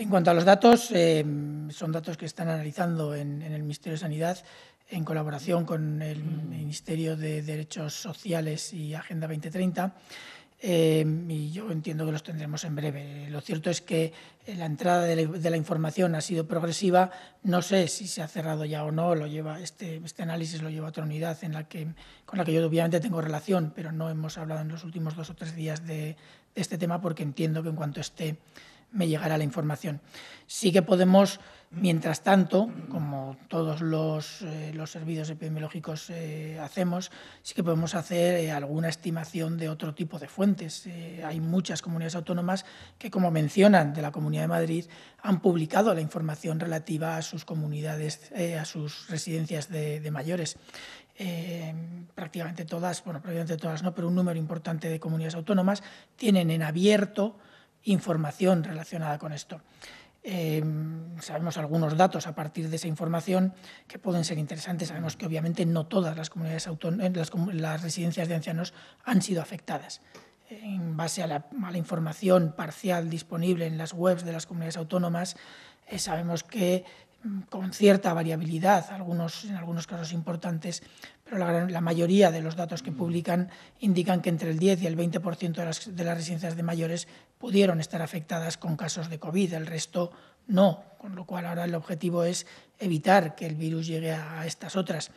En cuanto a los datos, eh, son datos que están analizando en, el Ministerio de Sanidad en colaboración con el mm. Ministerio de Derechos Sociales y Agenda 2030. Eh, y yo entiendo que los tendremos en breve. Lo cierto es que la entrada de la, información ha sido progresiva. No sé si se ha cerrado ya o no. Lo lleva este, este análisis lo lleva otra unidad con la que yo obviamente tengo relación, pero no hemos hablado en los últimos dos o tres días de, de este tema porque entiendo que en cuanto esté me llegará la información. Sí que podemos, mientras tanto, como todos los, eh, servicios epidemiológicos eh, hacemos, sí que podemos hacer eh, alguna estimación de otro tipo de fuentes. hay muchas comunidades autónomas que, como mencionan, de la Comunidad de Madrid, han publicado la información relativa a sus comunidades, a sus residencias de, mayores. prácticamente todas, bueno, prácticamente todas no, pero un número importante de comunidades autónomas tienen en abierto información relacionada con esto. Eh, sabemos algunos datos a partir de esa información que pueden ser interesantes. Sabemos que obviamente no todas las comunidades eh, las, las, residencias de ancianos han sido afectadas. En base a la, mala información parcial disponible en las webs de las comunidades autónomas, eh, sabemos que Mm, con cierta variabilidad, algunos, en algunos casos importantes, pero la, mayoría de los datos que publican indican que entre el 10 y el 20% de las, de las residencias de mayores pudieron estar afectadas con casos de COVID, el resto no, con lo cual ahora el objetivo es evitar que el virus llegue a estas otras.